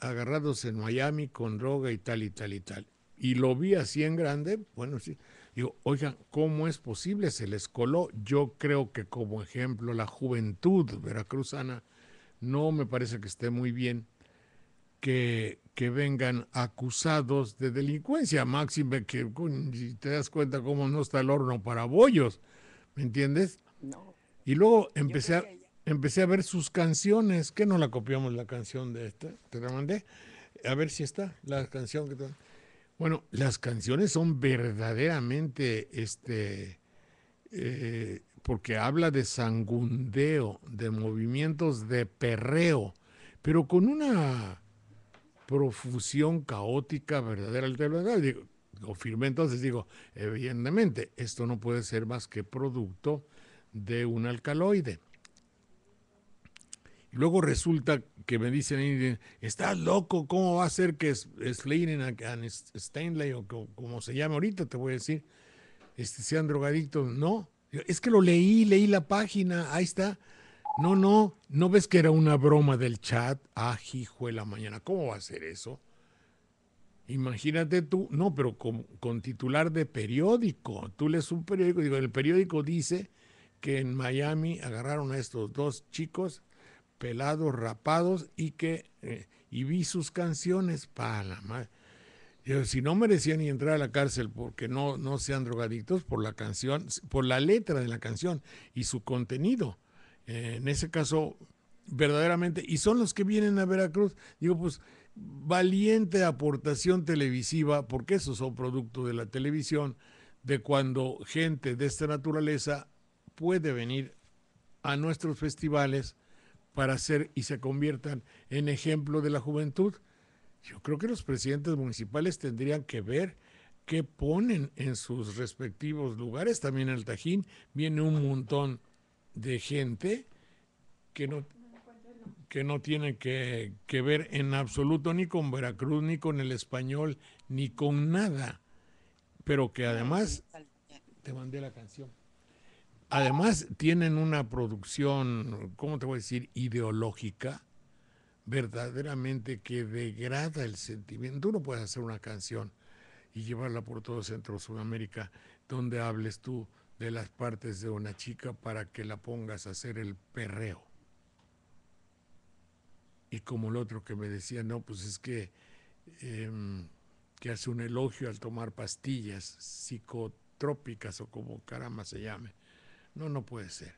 Speaker 1: agarrados en Miami con droga y tal y tal y tal. Y lo vi así en grande, bueno, sí, Digo, oigan, ¿cómo es posible? Se les coló. Yo creo que como ejemplo la juventud veracruzana no me parece que esté muy bien que, que vengan acusados de delincuencia. Máxime que si te das cuenta cómo no está el horno para bollos, ¿me entiendes? No. Y luego empecé a, empecé a ver sus canciones, que no la copiamos la canción de esta, te la mandé. A ver si está la canción que te... Bueno, las canciones son verdaderamente, este, eh, porque habla de sangundeo, de movimientos de perreo, pero con una profusión caótica verdadera. lo firmé entonces, digo, evidentemente, esto no puede ser más que producto de un alcaloide. Y luego resulta que me dicen, ahí, estás loco, ¿cómo va a ser que Slane and Stanley o como se llame ahorita, te voy a decir, este, sean drogadictos? No, es que lo leí, leí la página, ahí está. No, no, no ves que era una broma del chat. Ah, hijo la mañana, ¿cómo va a ser eso? Imagínate tú, no, pero con, con titular de periódico. Tú lees un periódico, digo, el periódico dice que en Miami agarraron a estos dos chicos pelados, rapados y que eh, y vi sus canciones para la madre. si no merecían ni entrar a la cárcel porque no, no sean drogadictos por la canción, por la letra de la canción y su contenido. Eh, en ese caso, verdaderamente, y son los que vienen a Veracruz, digo, pues valiente aportación televisiva, porque esos son producto de la televisión, de cuando gente de esta naturaleza puede venir a nuestros festivales para ser y se conviertan en ejemplo de la juventud. Yo creo que los presidentes municipales tendrían que ver qué ponen en sus respectivos lugares. También en el Tajín viene un montón de gente que no, que no tiene que ver en absoluto ni con Veracruz, ni con el español, ni con nada. Pero que además te mandé la canción además tienen una producción, ¿cómo te voy a decir?, ideológica, verdaderamente que degrada el sentimiento. Tú no puedes hacer una canción y llevarla por todo Centro Sudamérica donde hables tú de las partes de una chica para que la pongas a hacer el perreo. Y como el otro que me decía, no, pues es que, em, que hace un elogio al tomar pastillas psicotrópicas o como caramba se llame. No, no puede ser.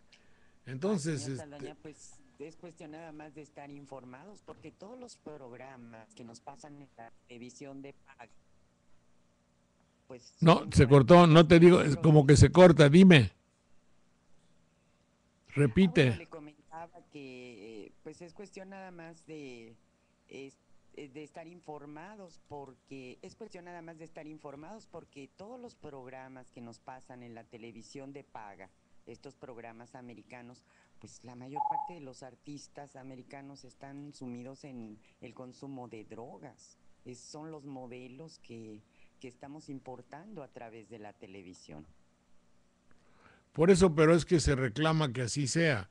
Speaker 1: Entonces... Este
Speaker 2: pues es cuestión nada más de estar informados, porque todos los programas que nos pasan en la televisión de paga, pues, No, se
Speaker 1: cortó, no te digo, es como que se corta, dime. Repite. Ah, le
Speaker 2: comentaba que eh, pues es cuestión nada más de, eh, de estar informados porque es cuestión nada más de estar informados porque todos los programas que nos pasan en la televisión de paga, estos programas americanos, pues la mayor parte de los artistas americanos están sumidos en el consumo de drogas. son los modelos que, estamos importando a través de la televisión.
Speaker 1: Por eso, pero es que se reclama que así sea.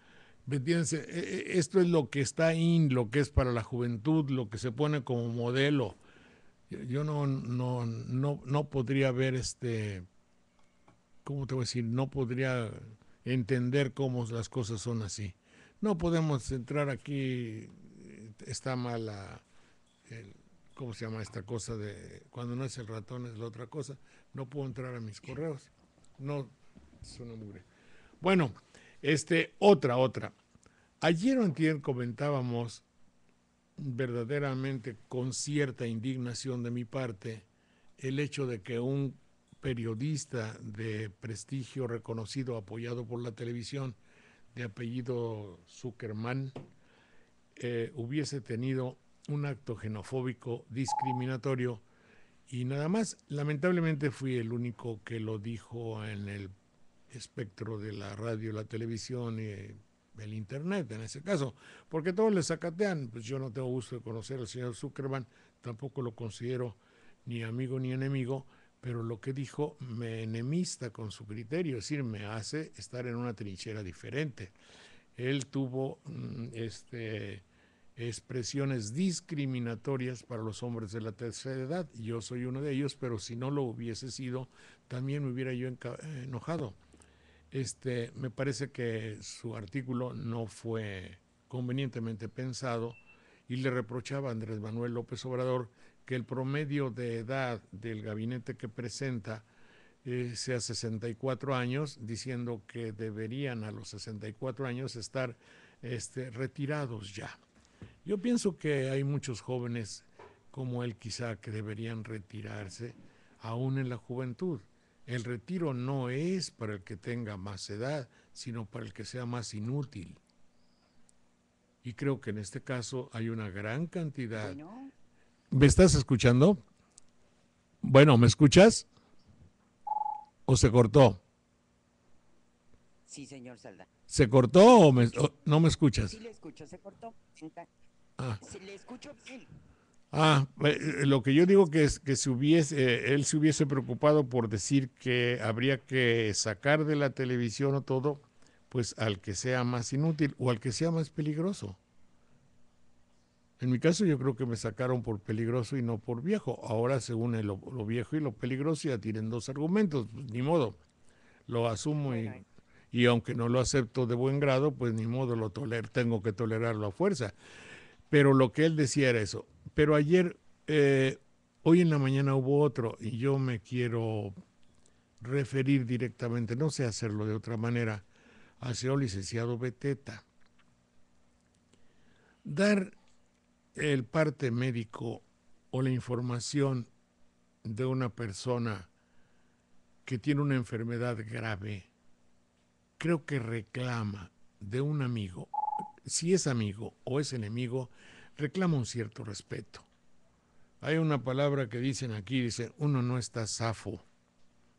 Speaker 1: E, e, esto es lo que está in, lo que es para la juventud, lo que se pone como modelo. Yo no, no, no, no podría ver este, ¿cómo te voy a decir? No podría entender cómo las cosas son así. No podemos entrar aquí, eh, está mala, ¿cómo se llama esta cosa de cuando no es el ratón es la otra cosa? No puedo entrar a mis correos. No, es no Bueno, este, otra, otra. Ayer o antier comentábamos verdaderamente con cierta indignación de mi parte el hecho de que un periodista de prestigio reconocido, apoyado por la televisión, de apellido Zuckerman, eh, hubiese tenido un acto xenofóbico discriminatorio y nada más. Lamentablemente fui el único que lo dijo en el espectro de la radio, la televisión y el internet en ese caso, porque todos le sacatean. Pues yo no tengo gusto de conocer al señor Zuckerman, tampoco lo considero ni amigo ni enemigo pero lo que dijo me enemista con su criterio, es decir, me hace estar en una trinchera diferente. Él tuvo mm, este, expresiones discriminatorias para los hombres de la tercera edad. Yo soy uno de ellos, pero si no lo hubiese sido, también me hubiera yo eh, enojado. Este, me parece que su artículo no fue convenientemente pensado y le reprochaba a Andrés Manuel López Obrador que el promedio de edad del gabinete que presenta eh, sea 64 años, diciendo que deberían a los 64 años estar este, retirados ya. Yo pienso que hay muchos jóvenes como él quizá que deberían retirarse aún en la juventud. El retiro no es para el que tenga más edad, sino para el que sea más inútil. Y creo que en este caso hay una gran cantidad ¿Me estás escuchando? Bueno, ¿me escuchas? ¿O se cortó?
Speaker 2: Sí, señor Salda. ¿Se
Speaker 1: cortó o, no me escuchas? Sí,
Speaker 2: le escucho, se cortó.
Speaker 1: Ah. ah eh, eh, lo que yo digo que es que si hubiese, eh, él se hubiese preocupado por decir que habría que sacar de la televisión o todo, pues al que sea más inútil o al que sea más peligroso. En mi caso yo creo que me sacaron por peligroso y no por viejo. Ahora se une lo, viejo y lo peligroso y ya tienen dos argumentos. Pues, ni modo, lo asumo y, aunque no lo acepto de buen grado, pues ni modo, lo toler, tengo que tolerarlo a fuerza. Pero lo que él decía era eso. Pero ayer, eh, hoy en la mañana hubo otro y yo me quiero referir directamente, no sé hacerlo de otra manera, hacia el licenciado Beteta. Dar el parte médico o la información de una persona que tiene una enfermedad grave, creo que reclama de un amigo, si es amigo o es enemigo, reclama un cierto respeto. Hay una palabra que dicen aquí, dice, uno no está safo.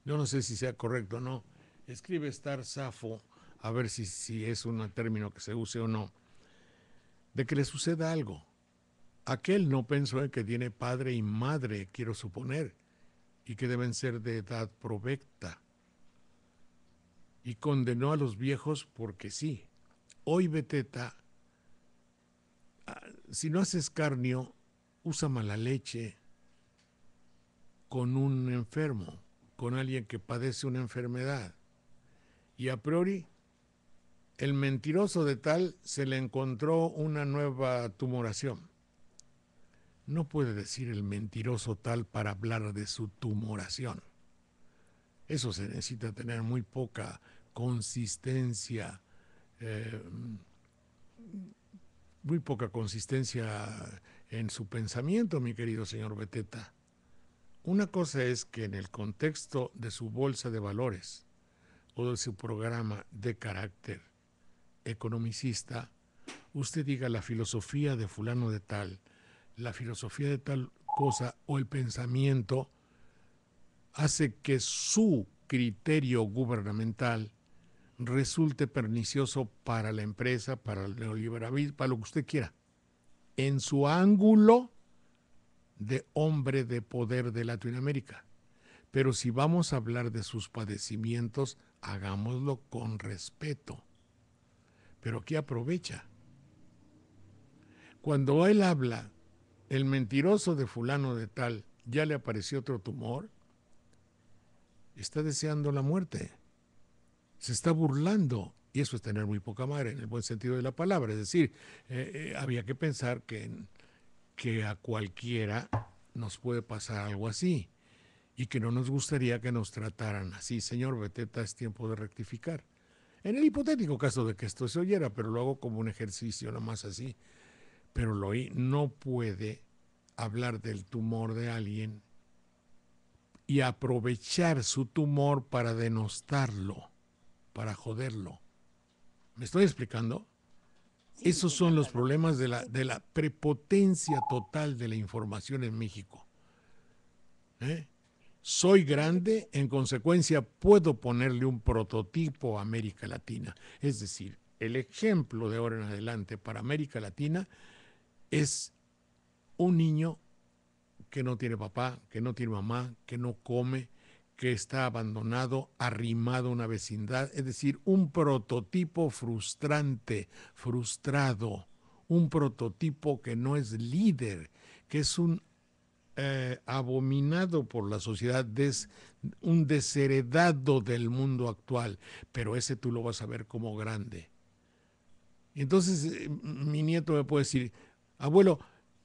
Speaker 1: Yo no sé si sea correcto o no. Escribe estar safo, a ver si, si es un término que se use o no. De que le suceda algo. Aquel no pensó en que tiene padre y madre, quiero suponer, y que deben ser de edad provecta. Y condenó a los viejos porque sí. Hoy Beteta, ah, si no hace escarnio, usa mala leche con un enfermo, con alguien que padece una enfermedad. Y a priori, el mentiroso de tal se le encontró una nueva tumoración no puede decir el mentiroso tal para hablar de su tumoración. Eso se necesita tener muy poca consistencia, eh, muy poca consistencia en su pensamiento, mi querido señor Beteta. Una cosa es que en el contexto de su bolsa de valores o de su programa de carácter economicista, usted diga la filosofía de fulano de tal, la filosofía de tal cosa o el pensamiento hace que su criterio gubernamental resulte pernicioso para la empresa, para el neoliberalismo, para lo que usted quiera. En su ángulo de hombre de poder de Latinoamérica. Pero si vamos a hablar de sus padecimientos, hagámoslo con respeto. Pero ¿qué aprovecha. Cuando él habla el mentiroso de fulano de tal ya le apareció otro tumor, está deseando la muerte, se está burlando, y eso es tener muy poca madre en el buen sentido de la palabra, es decir, eh, eh, había que pensar que, que a cualquiera nos puede pasar algo así y que no nos gustaría que nos trataran así. Señor Beteta, es tiempo de rectificar. En el hipotético caso de que esto se oyera, pero lo hago como un ejercicio, nada más así, pero lo no puede hablar del tumor de alguien y aprovechar su tumor para denostarlo, para joderlo. ¿Me estoy explicando? Esos son los problemas de la, prepotencia total de la información en México. ¿Eh? Soy grande, en consecuencia puedo ponerle un prototipo a América Latina. Es decir, el ejemplo de ahora en adelante para América Latina es un niño que no tiene papá, que no tiene mamá, que no come, que está abandonado, arrimado a una vecindad, es decir, un prototipo frustrante, frustrado, un prototipo que no es líder, que es un eh, abominado por la sociedad, un desheredado del mundo actual, pero ese tú lo vas a ver como grande. Entonces eh, mi nieto me puede decir, abuelo,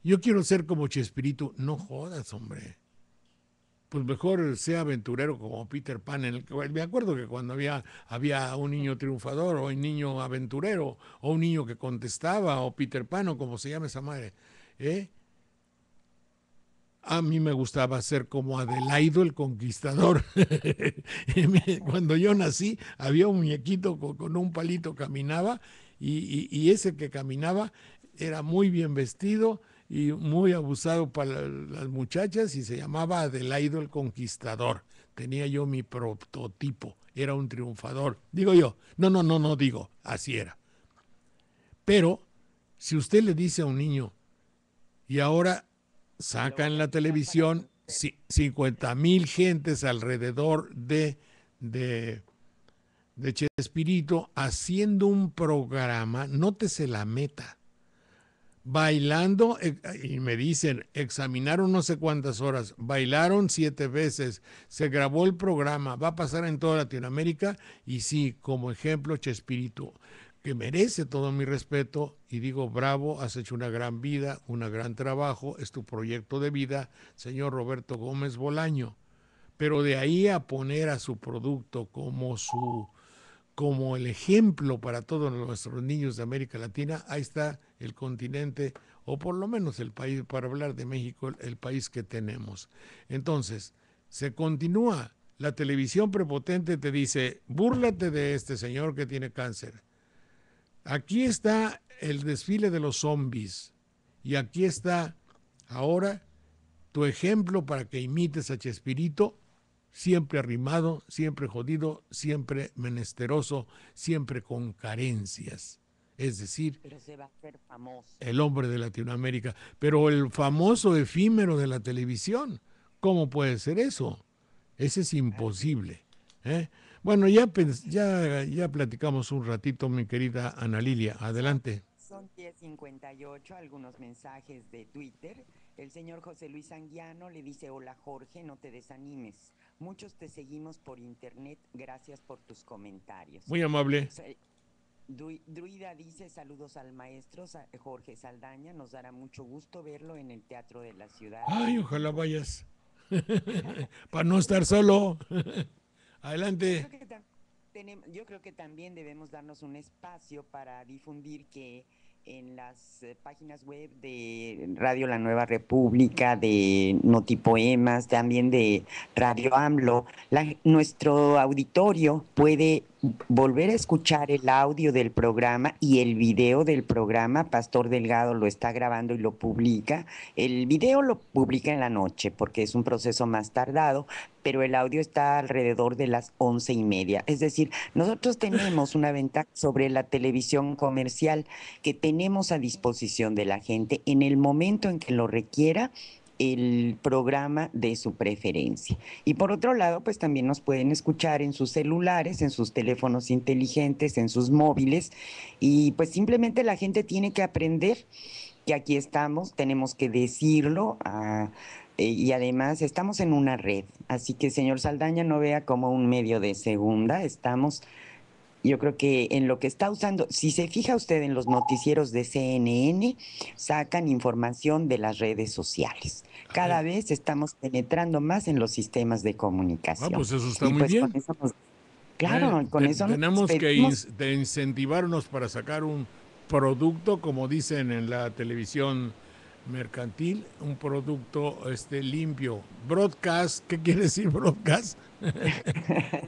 Speaker 1: yo quiero ser como Chespirito. No jodas, hombre. Pues mejor sea aventurero como Peter Pan. me acuerdo que cuando había, había un niño triunfador o un niño aventurero o un niño que contestaba o Peter Pan o como se llama esa madre. ¿eh? A mí me gustaba ser como Adelaido el Conquistador. cuando yo nací había un muñequito con, un palito caminaba y, ese que caminaba era muy bien vestido y muy abusado para las muchachas y se llamaba Adelaido el Conquistador. Tenía yo mi prototipo, era un triunfador. Digo yo, no, no, no, no digo, así era. Pero si usted le dice a un niño, y ahora saca en la televisión 50 mil gentes alrededor de, de, de Chespirito haciendo un programa, nótese la meta bailando eh, y me dicen, examinaron no sé cuántas horas, bailaron siete veces, se grabó el programa, va a pasar en toda Latinoamérica y sí, como ejemplo, Chespirito, que merece todo mi respeto y digo, bravo, has hecho una gran vida, un gran trabajo, es tu proyecto de vida, señor Roberto Gómez Bolaño. Pero de ahí a poner a su producto como su como el ejemplo para todos nuestros niños de América Latina, ahí está el continente, o por lo menos el país, para hablar de México, el país que tenemos. Entonces, se continúa. La televisión prepotente te dice, búrlate de este señor que tiene cáncer. Aquí está el desfile de los zombies. Y aquí está ahora tu ejemplo para que imites a Chespirito siempre arrimado, siempre jodido, siempre menesteroso, siempre con carencias. Es decir, el hombre de Latinoamérica. Pero el famoso efímero de la televisión, ¿cómo puede ser eso? Ese es imposible. ¿eh? Bueno, ya, ya, ya platicamos un ratito, mi querida Ana Lilia. Adelante.
Speaker 2: Son 10.58, algunos mensajes de Twitter. El señor José Luis Anguiano le dice, hola Jorge, no te desanimes. Muchos te seguimos por internet. Gracias por tus comentarios. Muy amable. Druida dice saludos al maestro Jorge Saldaña. Nos dará mucho gusto verlo en el Teatro de la Ciudad. Ay,
Speaker 1: ojalá vayas. Para no estar solo. Adelante.
Speaker 2: Yo creo, que también debemos darnos un espacio para difundir que en las eh, páginas web de Radio La Nueva República, de Notipoemas, también de Radio AMLO, nuestro auditorio puede volver a escuchar el audio del programa y el video del programa. Pastor Delgado lo está grabando y lo publica. El video lo publica en la noche porque es un proceso más tardado, pero el audio está alrededor de las once y media. Es decir, nosotros tenemos una ventaja sobre la televisión comercial que tenemos a disposición de la gente en el momento en que lo requiera el programa de su preferencia. Y por otro lado, pues también nos pueden escuchar en sus celulares, en sus teléfonos inteligentes, en sus móviles. Y pues simplemente la gente tiene que aprender que aquí estamos, tenemos que decirlo. Ah, eh, y además estamos en una red, así que señor Saldaña no vea como un medio de segunda, estamos yo creo que en lo que está usando, si se fija usted en los noticieros de CNN, sacan información de las redes sociales cada vez estamos penetrando más en los sistemas de ah, comunicación. pues eso está muy pues, bien. Eh, claro, con eso tenemos que
Speaker 1: incentivarnos para sacar un producto, como dicen en la televisión mercantil, un producto este limpio. Broadcast, ¿qué
Speaker 2: quiere decir broadcast?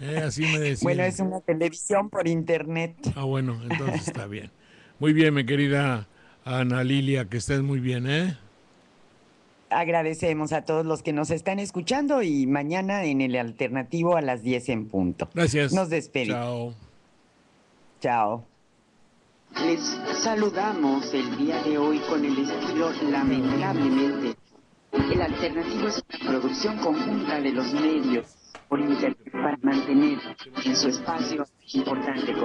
Speaker 2: Eh, así me Bueno, es una televisión por internet.
Speaker 1: Ah, bueno, entonces está bien. Muy bien, mi querida Ana Lilia, que estés muy bien, ¿eh?
Speaker 2: agradecemos a todos los que nos están escuchando y mañana en el alternativo a las 10 en punto. Gracias. Nos despedimos. Chao. Chao. Les saludamos el día de hoy con el estilo lamentablemente. El alternativo es una producción conjunta de los medios por internet para mantener en su espacio importante.